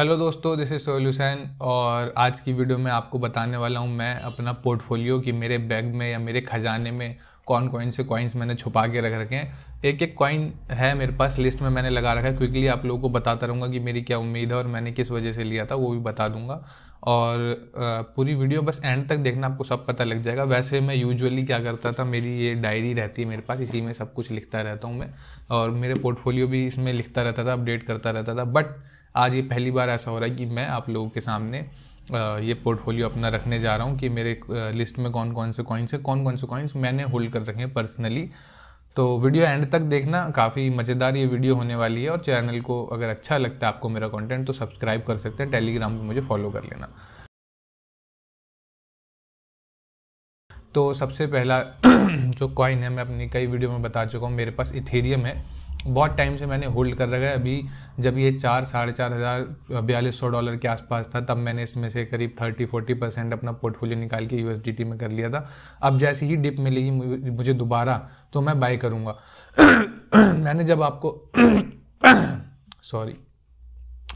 Hello दोस्तों this is Sohail Hussain और आज की वीडियो में आपको बताने वाला हूँ मैं अपना पोर्टफोलियो कि मेरे बैग में या मेरे खजाने में कौन कौन से कॉइन्स मैंने छुपा के रख रखे हैं एक एक कॉइन है मेरे पास लिस्ट में मैंने लगा रखा है क्विकली आप लोगों को बताता रहूँगा कि मेरी क्या उम्मीद है और मैंने किस वजह से लिया था वो भी बता दूंगा और पूरी वीडियो बस एंड तक देखना आपको सब पता लग जाएगा वैसे मैं यूजुअली क्या करता था मेरी ये डायरी रहती है मेरे पास इसी में सब कुछ लिखता रहता हूँ मैं और मेरे पोर्टफोलियो भी इसमें लिखता रहता था अपडेट करता रहता था बट आज ये पहली बार ऐसा हो रहा है कि मैं आप लोगों के सामने ये पोर्टफोलियो अपना रखने जा रहा हूँ कि मेरे लिस्ट में कौन कौन से कॉइन्स हैं कौन कौन से कॉइन्स मैंने होल्ड कर रखे हैं पर्सनली तो वीडियो एंड तक देखना काफ़ी मज़ेदार ये वीडियो होने वाली है और चैनल को अगर अच्छा लगता है आपको मेरा कंटेंट तो सब्सक्राइब कर सकते हैं टेलीग्राम पर मुझे फॉलो कर लेना तो सबसे पहला जो कॉइन है मैं अपनी कई वीडियो में बता चुका हूँ मेरे पास इथेरियम है बहुत टाइम से मैंने होल्ड कर रखा है अभी जब ये चार साढ़े चार हज़ार बयालीस सौ डॉलर के आसपास था तब मैंने इसमें से करीब थर्टी फोर्टी परसेंट अपना पोर्टफोलियो निकाल के यू में कर लिया था अब जैसी ही डिप मिलेगी मुझे दोबारा तो मैं बाय करूँगा मैंने जब आपको सॉरी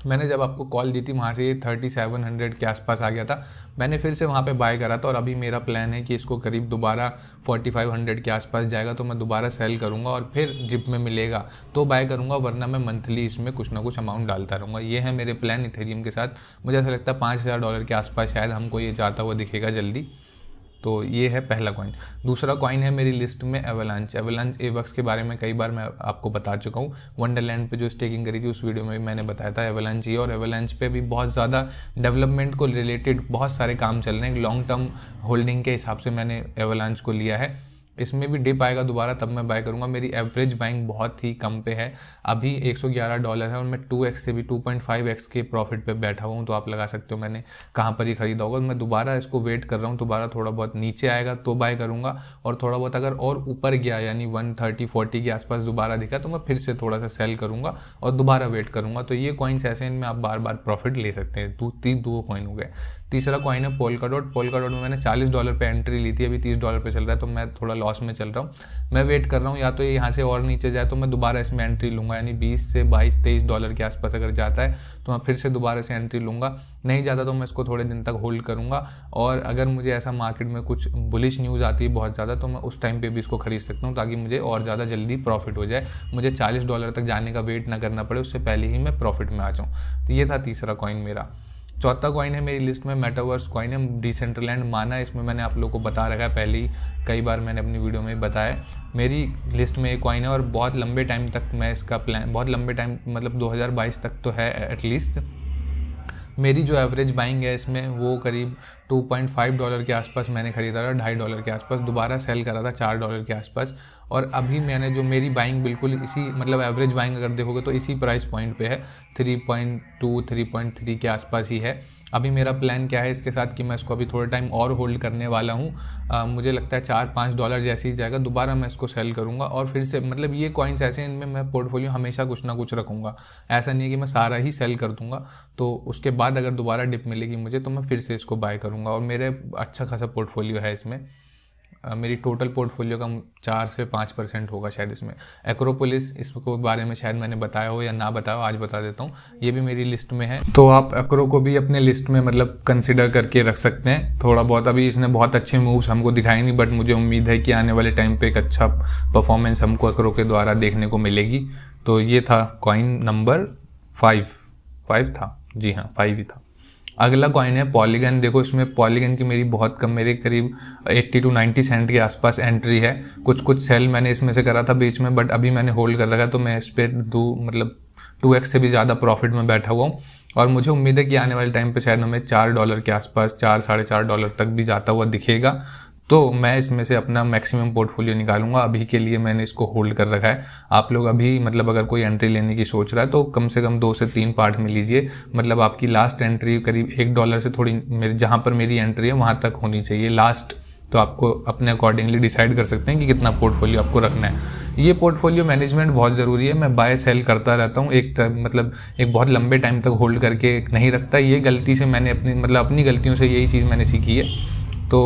मैंने जब आपको कॉल दी थी वहाँ से ये थर्टी सेवन हंड्रेड के आसपास आ गया था मैंने फिर से वहाँ पे बाय करा था और अभी मेरा प्लान है कि इसको करीब दोबारा 4500 के आसपास जाएगा तो मैं दोबारा सेल करूँगा और फिर जिप में मिलेगा तो बाय करूँगा वरना मैं मंथली इसमें कुछ ना कुछ अमाउंट डालता रहूँगा ये है मेरे प्लान इथेरियम के साथ मुझे ऐसा लगता है पाँच डॉलर के आसपास शायद हमको ये जाता हुआ दिखेगा जल्दी तो ये है पहला कॉइन दूसरा कॉइन है मेरी लिस्ट में एवलांच एवलांच ए के बारे में कई बार मैं आपको बता चुका हूँ वंडरलैंड पे जो स्टेकिंग करी थी उस वीडियो में भी मैंने बताया था एवलांच ये और एवलांच पे भी बहुत ज़्यादा डेवलपमेंट को रिलेटेड बहुत सारे काम चल रहे हैं लॉन्ग टर्म होल्डिंग के हिसाब से मैंने एवलांच को लिया है इसमें भी डिप आएगा दोबारा तब मैं बाय करूँगा मेरी एवरेज बाइंग बहुत ही कम पे है अभी 111 डॉलर है और मैं 2x से भी 2.5x के प्रॉफिट पे बैठा हुआ हूँ तो आप लगा सकते हो मैंने कहाँ पर ही ख़रीदा होगा मैं दोबारा इसको वेट कर रहा हूँ दोबारा थोड़ा बहुत नीचे आएगा तो बाय करूँगा और थोड़ा बहुत अगर और ऊपर गया यानी वन थर्टी के आसपास दोबारा दिखा तो मैं फिर से थोड़ा सा सेल करूँगा और दोबारा वेट करूँगा तो ये कॉइन्स ऐसे इनमें आप बार बार प्रॉफिट ले सकते हैं दो तीन दो कॉइन हो गए तीसरा कॉइन हम्म। है पोलका डॉट पोलका डॉट में मैंने चालीस डॉलर पर एंट्री ली थी अभी तीस डॉलर पर चल रहा है तो मैं थोड़ा लॉस में चल रहा हूँ मैं वेट कर रहा हूँ या तो यहाँ से और नीचे जाए तो मैं दोबारा इसमें एंट्री लूँगा यानी बीस से बाईस तेईस डॉलर के आसपास अगर जाता है तो मैं फिर से दोबारा से एंट्री लूँगा नहीं जाता तो मैं इसको थोड़े दिन तक होल्ड करूँगा और अगर मुझे ऐसा मार्केट में कुछ बुलिश न्यूज़ आती है बहुत ज़्यादा तो मैं उस टाइम पर भी इसको खरीद सकता हूँ ताकि मुझे और ज़्यादा जल्दी प्रॉफिट हो जाए मुझे चालीस डॉलर तक जाने का वेट ना करना पड़े उससे पहले ही मैं प्रॉफिट में आ जाऊँ तो ये था तीसरा कॉइन मेरा चौथा कॉइन है मेरी लिस्ट में मेटावर्स कॉइन है डिसेंट्रलैंड माना इसमें मैंने आप लोगों को बता रखा है पहले ही कई बार मैंने अपनी वीडियो में बताया मेरी लिस्ट में ये कॉइन है और बहुत लंबे टाइम तक मैं इसका प्लान बहुत लंबे टाइम मतलब 2022 तक तो है एटलीस्ट मेरी जो एवरेज बाइंग है इसमें वो करीब 2.5 डॉलर के आसपास मैंने ख़रीदा था ढाई डॉलर के आसपास दोबारा सेल करा था चार डॉलर के आसपास और अभी मैंने जो मेरी बाइंग बिल्कुल इसी मतलब एवरेज बाइंग अगर देखोगे तो इसी प्राइस पॉइंट पे है 3.2 3.3 के आसपास ही है अभी मेरा प्लान क्या है इसके साथ कि मैं इसको अभी थोड़े टाइम और होल्ड करने वाला हूँ मुझे लगता है चार पाँच डॉलर जैसे ही जाएगा दोबारा मैं इसको सेल करूँगा और फिर से मतलब ये कॉइन्स ऐसे हैं इनमें मैं पोर्टफोलियो हमेशा कुछ ना कुछ रखूँगा ऐसा नहीं है कि मैं सारा ही सेल कर दूँगा तो उसके बाद अगर दोबारा डिप मिलेगी मुझे तो मैं फिर से इसको बाय करूँगा और मेरे अच्छा खासा पोर्टफोलियो है इसमें मेरी टोटल पोर्टफोलियो का चार से पाँच परसेंट होगा शायद इसमें एक्रोपोलिस इसको बारे में शायद मैंने बताया हो या ना बताया हो आज बता देता हूँ ये भी मेरी लिस्ट में है तो आप एक्रो को भी अपने लिस्ट में मतलब कंसिडर करके रख सकते हैं थोड़ा बहुत अभी इसने बहुत अच्छे मूव्स हमको दिखाए नहीं बट मुझे उम्मीद है कि आने वाले टाइम पर एक अच्छा परफॉर्मेंस हमको एक्रो के द्वारा देखने को मिलेगी तो ये था कॉइन नंबर फाइव फाइव था जी हाँ फाइव ही था अगला कॉइन है पॉलीगन देखो इसमें पॉलीगन की मेरी बहुत कम मेरे करीब 80 टू 90 सेंट के आसपास एंट्री है कुछ कुछ सेल मैंने इसमें से करा था बीच में बट अभी मैंने होल्ड कर रखा तो मैं इस पर दू मतलब टू एक्स से भी ज़्यादा प्रॉफिट में बैठा हुआ हूँ और मुझे उम्मीद है कि आने वाले टाइम पर शायद हमें चार डॉलर के आसपास चार साढ़े चार डॉलर तक भी जाता हुआ दिखेगा तो मैं इसमें से अपना मैक्सिमम पोर्टफोलियो निकालूंगा अभी के लिए मैंने इसको होल्ड कर रखा है आप लोग अभी मतलब अगर कोई एंट्री लेने की सोच रहा है तो कम से कम दो से तीन पार्ट में लीजिए मतलब आपकी लास्ट एंट्री करीब एक डॉलर से थोड़ी मेरे जहाँ पर मेरी एंट्री है वहाँ तक होनी चाहिए लास्ट तो आपको अपने अकॉर्डिंगली डिसाइड कर सकते हैं कि कितना पोर्टफोलियो आपको रखना है ये पोर्टफोलियो मैनेजमेंट बहुत ज़रूरी है मैं बाय सेल करता रहता हूँ एक मतलब एक बहुत लंबे टाइम तक होल्ड करके नहीं रखता ये गलती से मैंने अपनी मतलब अपनी गलतियों से यही चीज़ मैंने सीखी है तो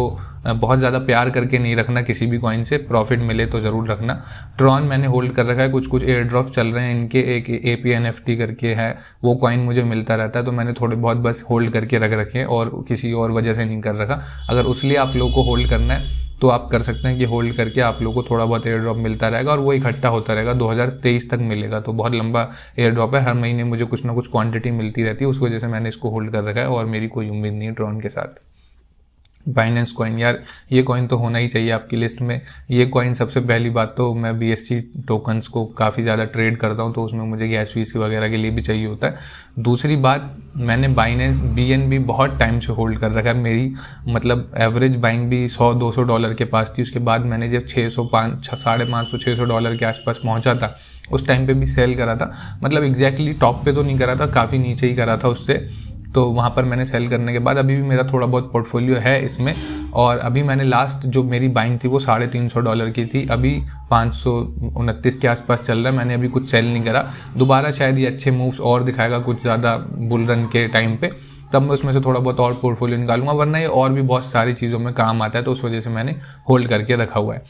बहुत ज़्यादा प्यार करके नहीं रखना किसी भी कॉइन से प्रॉफिट मिले तो ज़रूर रखना ड्रॉन मैंने होल्ड कर रखा है कुछ कुछ एयर ड्रॉप चल रहे हैं इनके एक A P N F T करके है वो कॉइन मुझे मिलता रहता है तो मैंने थोड़े बहुत बस होल्ड करके रख रखे और किसी और वजह से नहीं कर रखा अगर उस लिए आप लोग को होल्ड करना है तो आप कर सकते हैं कि होल्ड करके आप लोग को थोड़ा बहुत एयर ड्रॉप मिलता रहेगा और वो इकट्ठा होता रहेगा 2023 तक मिलेगा तो बहुत लंबा एयर ड्रॉप है हर महीने मुझे कुछ ना कुछ क्वांटिटी मिलती रहती है उस वजह से मैंने इसको होल्ड कर रखा है और मेरी कोई उम्मीद नहीं है ड्रोन के साथ बाइनेंस कॉइन यार ये कॉइन तो होना ही चाहिए आपकी लिस्ट में ये कॉइन सबसे पहली बात तो मैं बी एस सी टोकन्स को काफ़ी ज़्यादा ट्रेड करता हूँ तो उसमें मुझे गैस सी वगैरह के लिए भी चाहिए होता है दूसरी बात मैंने बाइनेंस बी एन बी बहुत टाइम से होल्ड कर रखा है मेरी मतलब एवरेज बाइंग भी सौ दो सौ डॉलर के पास थी उसके बाद मैंने जब छः सौ पाँच साढ़े पाँच सौ छः सौ डॉलर के आसपास पहुँचा था उस टाइम पर भी सेल करा था मतलब एग्जैक्टली टॉप पे तो नहीं करा था काफ़ी नीचे ही करा था उससे तो वहाँ पर मैंने सेल करने के बाद अभी भी मेरा थोड़ा बहुत पोर्टफोलियो है इसमें और अभी मैंने लास्ट जो मेरी बाइंग थी वो साढ़े तीन सौ डॉलर की थी अभी पाँच सौ उनतीस के आसपास चल रहा है मैंने अभी कुछ सेल नहीं करा दोबारा शायद ये अच्छे मूव्स और दिखाएगा कुछ ज़्यादा बुल रन के टाइम पे तब मैं उसमें से थोड़ा बहुत और पोर्टफोलियो निकालूंगा वरना ये और भी बहुत सारी चीज़ों में काम आता है तो उस वजह से मैंने होल्ड करके रखा हुआ है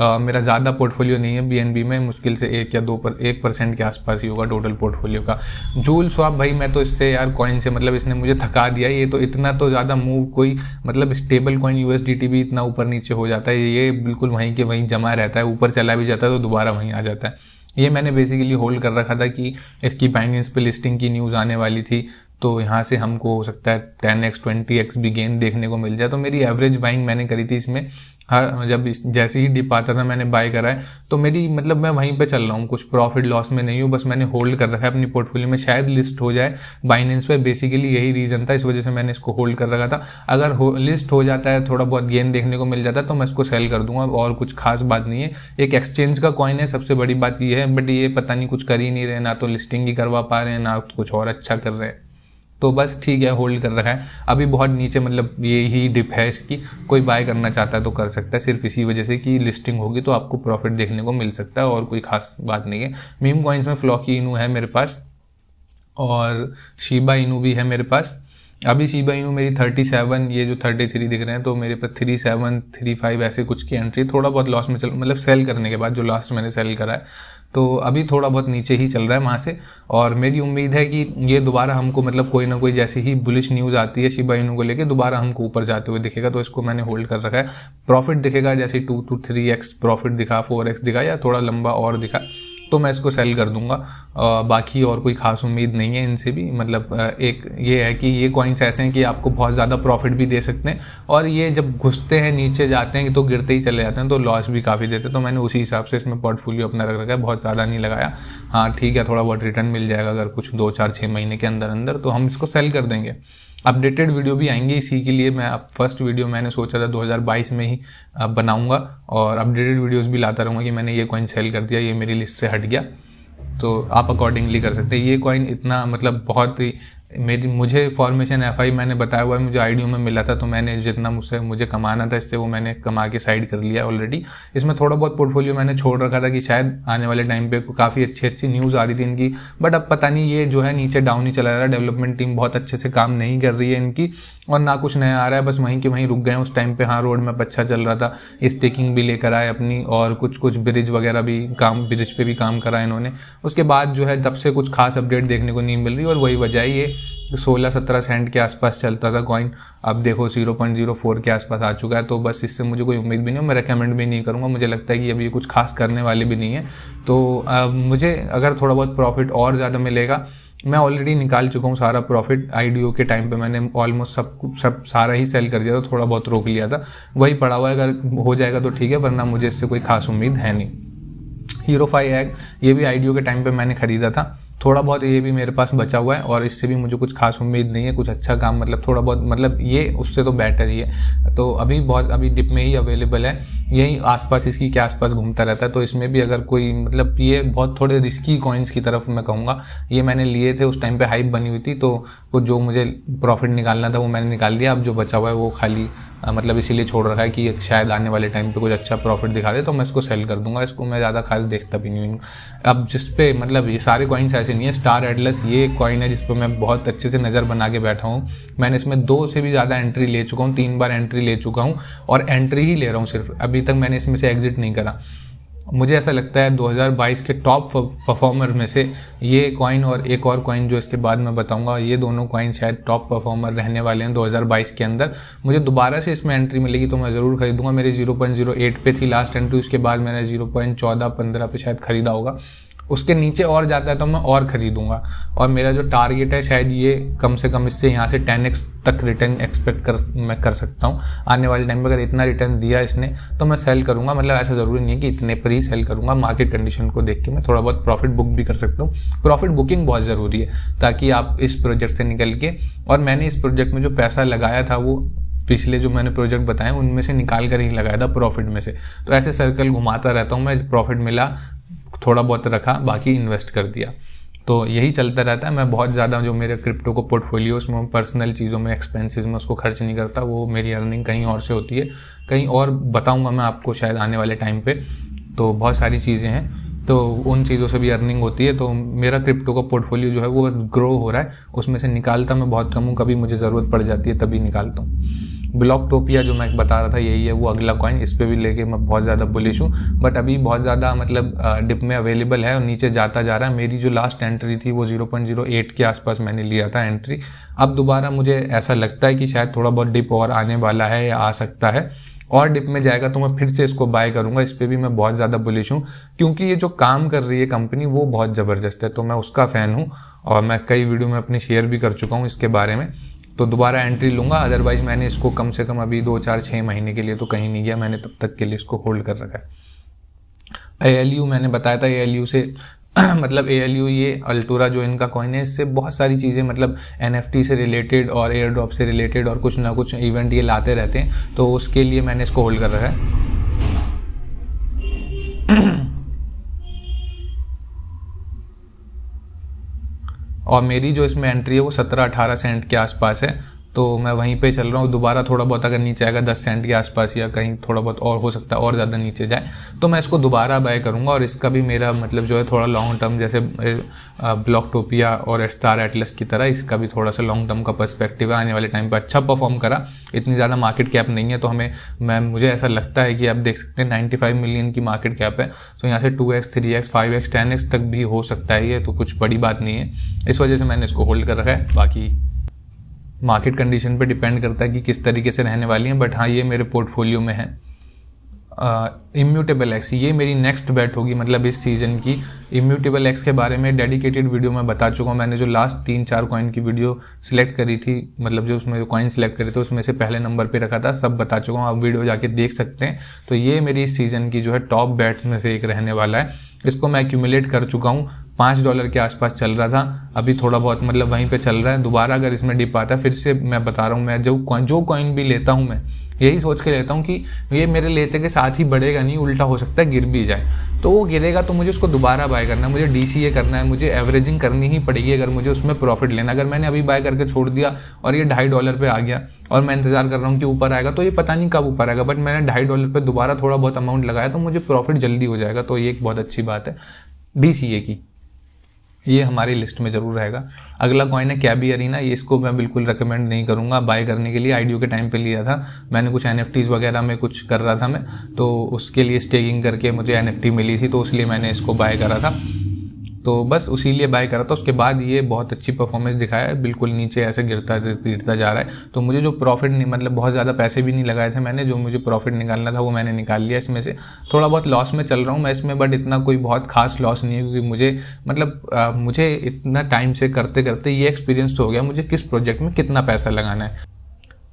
मेरा ज़्यादा पोर्टफोलियो नहीं है बी में मुश्किल से एक या दो पर एक परसेंट के आसपास ही होगा टोटल पोर्टफोलियो का जूल स्वाप भाई मैं तो इससे यार कॉइन से मतलब इसने मुझे थका दिया ये तो इतना तो ज़्यादा मूव कोई मतलब स्टेबल कॉइन यू भी इतना ऊपर नीचे हो जाता है ये बिल्कुल वहीं के वहीं जमा रहता है ऊपर चला भी जाता है तो दोबारा वहीं आ जाता है ये मैंने बेसिकली होल्ड कर रखा था कि इसकी बाइनेंस पे लिस्टिंग की न्यूज़ आने वाली थी तो यहाँ से हमको हो सकता है टेन एक्स ट्वेंटी एक्स भी गेन देखने को मिल जाए तो मेरी एवरेज बाइंग मैंने करी थी इसमें हर हाँ, जब इस, जैसे ही डिप आता था मैंने बाय करा है तो मेरी मतलब मैं वहीं पे चल रहा हूँ कुछ प्रॉफिट लॉस में नहीं हूँ बस मैंने होल्ड कर रखा है अपनी पोर्टफोलियो में शायद लिस्ट हो जाए बाइनेंस पे बेसिकली यही रीज़न था इस वजह से मैंने इसको होल्ड कर रखा था अगर हो, लिस्ट हो जाता है थोड़ा बहुत गेन देखने को मिल जाता है तो मैं इसको सेल कर दूंगा और कुछ खास बात नहीं है एक एक्सचेंज का कॉइन है सबसे बड़ी बात यह है बट ये पता नहीं कुछ कर ही नहीं रहे ना तो लिस्टिंग ही करवा पा रहे हैं ना कुछ और अच्छा कर रहे हैं तो बस ठीक है होल्ड कर रखा है अभी बहुत नीचे मतलब ये ही डिप है इसकी कोई बाय करना चाहता है तो कर सकता है सिर्फ इसी वजह से कि लिस्टिंग होगी तो आपको प्रॉफिट देखने को मिल सकता है और कोई खास बात नहीं है मीम कॉइन्स में फ्लॉकी इनू है मेरे पास और शीबा इनू भी है मेरे पास अभी शीबा इनू मेरी थर्टी सेवन ये जो थर्टी थ्री दिख रहे हैं तो मेरे पास थ्री सेवन थ्री फाइव ऐसे कुछ की एंट्री थोड़ा बहुत लॉस में चल मतलब सेल करने के बाद जो लास्ट मैंने सेल करा है तो अभी थोड़ा बहुत नीचे ही चल रहा है वहाँ से और मेरी उम्मीद है कि ये दोबारा हमको मतलब कोई ना कोई जैसी ही बुलिश न्यूज़ आती है शिबा इनू को लेकर दोबारा हमको ऊपर जाते हुए दिखेगा तो इसको मैंने होल्ड कर रखा है प्रॉफिट दिखेगा जैसे two two three X profit दिखा फोर एक्स दिखा या थोड़ा लंबा और दिखा तो मैं इसको सेल कर दूंगा आ, बाकी और कोई खास उम्मीद नहीं है इनसे भी मतलब एक ये है कि ये कॉइन्स ऐसे हैं कि आपको बहुत ज़्यादा प्रॉफिट भी दे सकते हैं और ये जब घुसते हैं नीचे जाते हैं तो गिरते ही चले जाते हैं तो लॉस भी काफ़ी देते हैं तो मैंने उसी हिसाब से इसमें पोर्टफोलियो अपना रख रखा है बहुत ज़्यादा नहीं लगाया हाँ ठीक है थोड़ा बहुत रिटर्न मिल जाएगा अगर कुछ दो चार छः महीने के अंदर अंदर तो हम इसको सेल कर देंगे अपडेटेड वीडियो भी आएंगे इसी के लिए मैं अब फर्स्ट वीडियो मैंने सोचा था 2022 में ही बनाऊंगा और अपडेटेड वीडियोस भी लाता रहूँगा कि मैंने ये कॉइन सेल कर दिया ये मेरी लिस्ट से हट गया तो आप अकॉर्डिंगली कर सकते हैं ये कॉइन इतना मतलब बहुत ही मेरी मुझे फॉर्मेशन एफ आई मैंने बताया हुआ है मुझे आईडियो में मिला था तो मैंने जितना मुझसे मुझे कमाना था इससे वो मैंने कमा के साइड कर लिया ऑलरेडी इसमें थोड़ा बहुत पोर्टफोलियो मैंने छोड़ रखा था कि शायद आने वाले टाइम पे काफ़ी अच्छी अच्छी न्यूज़ आ रही थी इनकी बट अब पता नहीं ये जो है नीचे डाउन ही चला रहा है डेवलपमेंट टीम बहुत अच्छे से काम नहीं कर रही है इनकी और ना कुछ नया आ रहा है बस वहीं के वहीं रुक गए उस टाइम पर हाँ रोड मैप अच्छा चल रहा था स्टेकिंग भी लेकर आए अपनी और कुछ कुछ ब्रिज वगैरह भी काम ब्रिज पर भी काम करा इन्होंने उसके बाद जो है तब से कुछ खास अपडेट देखने को नहीं मिल रही और वही वजह ये सोलह सत्रह सेंट के आसपास चलता था कॉइन अब देखो जीरो पॉइंट जीरो फोर के आसपास आ चुका है तो बस इससे मुझे कोई उम्मीद भी नहीं मैं रिकमेंड भी नहीं करूँगा मुझे लगता है कि अभी कुछ खास करने वाले भी नहीं है तो आ, मुझे अगर थोड़ा बहुत प्रॉफिट और ज़्यादा मिलेगा मैं ऑलरेडी निकाल चुका हूँ सारा प्रॉफिट आईडीओ के टाइम पे मैंने ऑलमोस्ट सब सब सारा ही सेल कर दिया था थोड़ा बहुत रोक लिया था वही पड़ा हुआ है अगर हो जाएगा तो ठीक है वरना मुझे इससे कोई खास उम्मीद है नहीं हीरो फाइव एग ये भी आईडीओ के टाइम पे मैंने ख़रीदा था थोड़ा बहुत ये भी मेरे पास बचा हुआ है और इससे भी मुझे कुछ खास उम्मीद नहीं है कुछ अच्छा काम मतलब थोड़ा बहुत मतलब ये उससे तो बेटर ही है तो अभी बहुत अभी डिप में ही अवेलेबल है यही आसपास इसकी के आसपास घूमता रहता है तो इसमें भी अगर कोई मतलब ये बहुत थोड़े रिस्की कॉइन्स की तरफ मैं कहूँगा ये मैंने लिए थे उस टाइम पर हाइप बनी हुई थी तो वो जो मुझे प्रॉफिट निकालना था वो मैंने निकाल दिया अब जो बचा हुआ है वो खाली मतलब इसीलिए छोड़ रखा है कि शायद आने वाले टाइम पे कुछ अच्छा प्रॉफिट दिखा दे तो मैं इसको सेल कर दूंगा इसको मैं ज़्यादा खास देखता भी नहीं हूँ अब जिस पे मतलब ये सारे कॉइन्स ऐसे नहीं है स्टार एडलस ये कॉइन है जिस पर मैं बहुत अच्छे से नज़र बना के बैठा हूँ मैंने इसमें दो से भी ज़्यादा एंट्री ले चुका हूँ तीन बार एंट्री ले चुका हूँ और एंट्री ही ले रहा हूँ सिर्फ अभी तक मैंने इसमें से एग्जिट नहीं करा मुझे ऐसा लगता है 2022 के टॉप परफॉर्मर में से ये कॉइन और एक और कॉइन जो इसके बाद मैं बताऊंगा ये दोनों कॉइन शायद टॉप परफॉर्मर रहने वाले हैं 2022 के अंदर मुझे दोबारा से इसमें एंट्री मिलेगी तो मैं ज़रूर खरीदूंगा मेरी 0.08 पे थी लास्ट एंट्री उसके बाद मैंने 0.14 15 पे शायद खरीदा होगा उसके नीचे और जाता है तो मैं और खरीदूंगा और मेरा जो टारगेट है शायद ये कम से कम इससे यहाँ से टेन एक्स तक रिटर्न एक्सपेक्ट कर मैं कर सकता हूँ आने वाले टाइम में अगर इतना रिटर्न दिया इसने तो मैं सेल करूंगा मतलब ऐसा ज़रूरी नहीं है कि इतने पर ही सेल करूंगा मार्केट कंडीशन को देख के मैं थोड़ा बहुत प्रॉफिट बुक भी कर सकता हूँ प्रॉफिट बुकिंग बहुत ज़रूरी है ताकि आप इस प्रोजेक्ट से निकल के और मैंने इस प्रोजेक्ट में जो पैसा लगाया था वो पिछले जो मैंने प्रोजेक्ट बताए उनमें से निकाल कर ही लगाया था प्रॉफिट में से तो ऐसे सर्कल घुमाता रहता हूँ मैं प्रॉफिट मिला थोड़ा बहुत रखा बाकी इन्वेस्ट कर दिया तो यही चलता रहता है मैं बहुत ज़्यादा जो मेरे क्रिप्टो को पोर्टफोलियोस में पर्सनल चीज़ों में एक्सपेंसेस में उसको खर्च नहीं करता वो मेरी अर्निंग कहीं और से होती है कहीं और बताऊंगा मैं आपको शायद आने वाले टाइम पे तो बहुत सारी चीज़ें हैं तो उन चीज़ों से भी अर्निंग होती है तो मेरा क्रिप्टो का पोर्टफोलियो जो है वो बस ग्रो हो रहा है उसमें से निकालता मैं बहुत कम हूँ कभी मुझे ज़रूरत पड़ जाती है तभी निकालता हूँ ब्लॉक टोपिया जो मैं बता रहा था यही है वो अगला कॉइन इस पर भी लेके मैं बहुत ज़्यादा बुलिश हूँ बट अभी बहुत ज़्यादा मतलब डिप में अवेलेबल है और नीचे जाता जा रहा है मेरी जो लास्ट एंट्री थी वो 0.08 के आसपास मैंने लिया था एंट्री अब दोबारा मुझे ऐसा लगता है कि शायद थोड़ा बहुत डिप और आने वाला है या आ सकता है और डिप में जाएगा तो मैं फिर से इसको बाय करूंगा इस पर भी मैं बहुत ज़्यादा बुलिश हूँ क्योंकि ये जो काम कर रही है कंपनी वो बहुत ज़बरदस्त है तो मैं उसका फ़ैन हूँ और मैं कई वीडियो में अपनी शेयर भी कर चुका हूँ इसके बारे में तो दोबारा एंट्री लूँगा अदरवाइज़ मैंने इसको कम से कम अभी दो चार छः महीने के लिए तो कहीं नहीं गया मैंने तब तक के लिए इसको होल्ड कर रखा है ए मैंने बताया था ए से मतलब ए ये अल्टूरा जो इनका कॉइन है इससे बहुत सारी चीज़ें मतलब एन से रिलेटेड और एयर ड्रॉप से रिलेटेड और कुछ ना कुछ इवेंट ये लाते रहते हैं तो उसके लिए मैंने इसको होल्ड कर रखा है और मेरी जो इसमें एंट्री है वो सत्रह अठारह सेंट के आसपास है तो मैं वहीं पे चल रहा हूँ दोबारा थोड़ा बहुत अगर नीचे आएगा दस सेंट के आसपास या कहीं थोड़ा बहुत और हो सकता है और ज़्यादा नीचे जाए तो मैं इसको दोबारा बाय करूँगा और इसका भी मेरा मतलब जो है थोड़ा लॉन्ग टर्म जैसे ब्लॉक टोपिया और स्टार एटलस की तरह इसका भी थोड़ा सा लॉन्ग टर्म का है आने वाले टाइम पर अच्छा परफॉर्म करा इतनी ज़्यादा मार्केट कैप नहीं है तो हमें मैं मुझे ऐसा लगता है कि आप देख सकते हैं नाइन्टी फाइव मिलियन की मार्केट कैप है तो यहाँ से two X three X five X ten X तक भी हो सकता है ये तो कुछ बड़ी बात नहीं है इस वजह से मैंने इसको होल्ड कर रखा है बाकी मार्केट कंडीशन पे डिपेंड करता है कि किस तरीके से रहने वाली हैं बट हाँ ये मेरे पोर्टफोलियो में है इम्यूटेबल एक्स ये मेरी नेक्स्ट बैट होगी मतलब इस सीज़न की इम्यूटेबल एक्स के बारे में डेडिकेटेड वीडियो मैं बता चुका हूँ मैंने जो लास्ट तीन चार कॉइन की वीडियो सिलेक्ट करी थी मतलब जो उसमें जो कॉइन सिलेक्ट करे थे उसमें से पहले नंबर पे रखा था सब बता चुका हूँ आप वीडियो जाके देख सकते हैं तो ये मेरी इस सीज़न की जो है टॉप बैट्स में से एक रहने वाला है इसको मैं एक्यूमुलेट कर चुका हूँ पाँच डॉलर के आसपास चल रहा था अभी थोड़ा बहुत मतलब वहीं पे चल रहा है दोबारा अगर इसमें डिप आता है फिर से मैं बता रहा हूँ मैं जो जो कॉइन भी लेता हूँ मैं यही सोच के लेता हूँ कि ये मेरे लेते के साथ ही बढ़ेगा गिरेगा नहीं उल्टा हो सकता है गिर भी जाए तो वो गिरेगा तो मुझे उसको दोबारा बाय करना है मुझे डी करना है मुझे एवरेजिंग करनी ही पड़ेगी अगर मुझे उसमें प्रॉफिट लेना अगर मैंने अभी बाय करके छोड़ दिया और ये ढाई डॉलर पर आ गया और मैं इंतज़ार कर रहा हूँ कि ऊपर आएगा तो ये पता नहीं कब ऊपर आएगा बट मैंने ढाई डॉलर पर दोबारा थोड़ा बहुत अमाउंट लगाया तो मुझे प्रॉफिट जल्दी हो जाएगा तो ये एक बहुत अच्छी बात है डी की ये हमारी लिस्ट में ज़रूर रहेगा अगला कॉइन है कैबी अरीना ये इसको मैं बिल्कुल रिकमेंड नहीं करूँगा बाय करने के लिए आईडीओ के टाइम पे लिया था मैंने कुछ एन वगैरह में कुछ कर रहा था मैं तो उसके लिए स्टेकिंग करके मुझे एन मिली थी तो इसलिए मैंने इसको बाय करा था तो बस उसी लिए बाय करा था उसके बाद ये बहुत अच्छी परफॉर्मेंस दिखाया है बिल्कुल नीचे ऐसे गिरता गिरता जा रहा है तो मुझे जो प्रॉफिट नहीं मतलब बहुत ज़्यादा पैसे भी नहीं लगाए थे मैंने जो मुझे प्रॉफिट निकालना था वो मैंने निकाल लिया इसमें से थोड़ा बहुत लॉस में चल रहा हूँ मैं इसमें बट इतना कोई बहुत खास लॉस नहीं है क्योंकि मुझे मतलब आ, मुझे इतना टाइम से करते करते ये एक्सपीरियंस तो हो गया मुझे किस प्रोजेक्ट में कितना पैसा लगाना है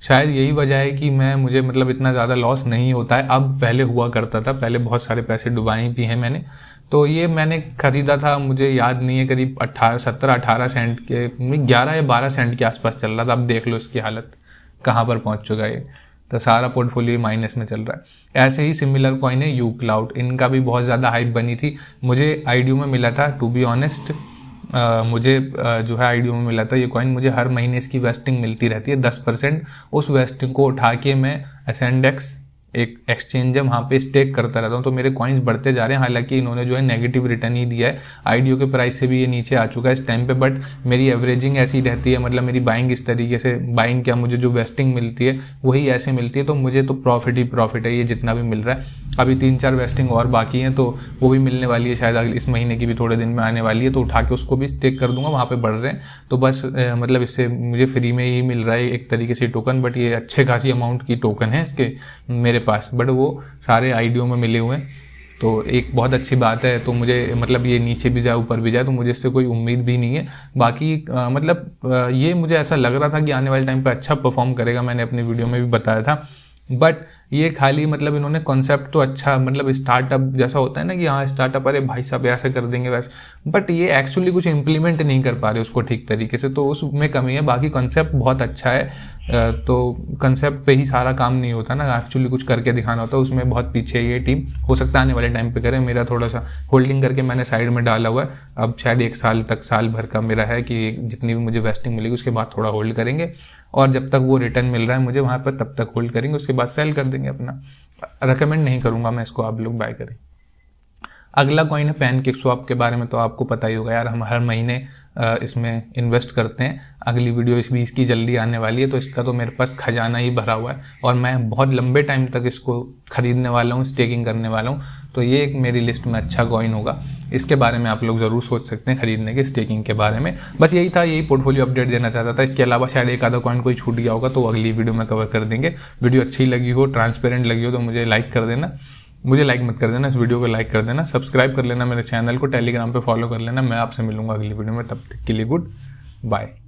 शायद यही वजह है कि मैं मुझे मतलब इतना ज़्यादा लॉस नहीं होता है अब पहले हुआ करता था पहले बहुत सारे पैसे डुबाए भी हैं मैंने तो ये मैंने ख़रीदा था मुझे याद नहीं है करीब अट्ठारह सत्तर अठारह सेंट के ग्यारह या बारह सेंट के आसपास चल रहा था अब देख लो इसकी हालत कहाँ पर पहुँच चुका है तो सारा पोर्टफोलियो माइनस में चल रहा है ऐसे ही सिमिलर कॉइन है यू क्लाउड इनका भी बहुत ज़्यादा हाइप बनी थी मुझे आई में मिला था टू बी ऑनेस्ट मुझे uh, जो है आईडियो में मिला था ये कॉइन मुझे हर महीने इसकी वेस्टिंग मिलती रहती है दस परसेंट उस वेस्टिंग को उठा के मैं एसेंडेक्स एक एक्सचेंज है वहाँ पे स्टेक करता रहता हूँ तो मेरे कॉइन्स बढ़ते जा रहे हैं हालांकि इन्होंने जो है नेगेटिव रिटर्न ही दिया है आईडीओ के प्राइस से भी ये नीचे आ चुका है इस टाइम पे बट मेरी एवरेजिंग ऐसी रहती है मतलब मेरी बाइंग इस तरीके से बाइंग क्या मुझे जो वेस्टिंग मिलती है वही ऐसे मिलती है तो मुझे तो प्रॉफिट ही प्रॉफिट है ये जितना भी मिल रहा है अभी तीन चार वेस्टिंग और बाकी हैं तो वो भी मिलने वाली है शायद इस महीने की भी थोड़े दिन में आने वाली है तो उठा के उसको भी स्टेक कर दूंगा वहाँ पर बढ़ रहे हैं तो बस मतलब इससे मुझे फ्री में ही मिल रहा है एक तरीके से टोकन बट ये अच्छे खासी अमाउंट की टोकन है इसके मेरे पास बट वो सारे आइडियो में मिले हुए हैं तो एक बहुत अच्छी बात है तो मुझे मतलब ये नीचे भी जाए ऊपर भी जाए तो मुझे इससे कोई उम्मीद भी नहीं है बाकी आ, मतलब आ, ये मुझे ऐसा लग रहा था कि आने वाले टाइम पर अच्छा परफॉर्म करेगा मैंने अपने वीडियो में भी बताया था बट ये खाली मतलब इन्होंने कॉन्सेप्ट तो अच्छा मतलब स्टार्टअप जैसा होता है ना कि हाँ स्टार्टअप अरे भाई साहब ऐसे कर देंगे वैसे बट ये एक्चुअली कुछ इम्प्लीमेंट नहीं कर पा रहे उसको ठीक तरीके से तो उसमें कमी है बाकी कॉन्सेप्ट बहुत अच्छा है तो कंसेप्ट पे ही सारा काम नहीं होता ना एक्चुअली कुछ करके दिखाना होता है उसमें बहुत पीछे ये टीम हो सकता है आने वाले टाइम पे करें मेरा थोड़ा सा होल्डिंग करके मैंने साइड में डाला हुआ है अब शायद एक साल तक साल भर का मेरा है कि जितनी भी मुझे वेस्टिंग मिलेगी उसके बाद थोड़ा होल्ड करेंगे और जब तक वो रिटर्न मिल रहा है मुझे वहाँ पर तब तक होल्ड करेंगे उसके बाद सेल कर देंगे अपना रिकमेंड नहीं करूँगा मैं इसको आप लोग बाय करें अगला कॉइन है पैन स्वाप के बारे में तो आपको पता ही होगा यार हम हर महीने इसमें इन्वेस्ट करते हैं अगली वीडियो इस भी इसकी जल्दी आने वाली है तो इसका तो मेरे पास खजाना ही भरा हुआ है और मैं बहुत लंबे टाइम तक इसको ख़रीदने वाला हूँ स्टेकिंग करने वाला हूँ तो ये एक मेरी लिस्ट में अच्छा कॉइन होगा इसके बारे में आप लोग ज़रूर सोच सकते हैं खरीदने के स्टेकिंग के बारे में बस यही था यही पोर्टफोलियो अपडेट देना चाहता था इसके अलावा शायद एक आधा कॉइन कोई छूट गया होगा तो अगली वीडियो में कवर कर देंगे वीडियो अच्छी लगी हो ट्रांसपेरेंट लगी हो तो मुझे लाइक कर देना मुझे लाइक मत कर देना इस वीडियो को लाइक कर देना सब्सक्राइब कर लेना मेरे चैनल को टेलीग्राम पे फॉलो कर लेना मैं आपसे मिलूंगा अगली वीडियो में तब तक के लिए गुड बाय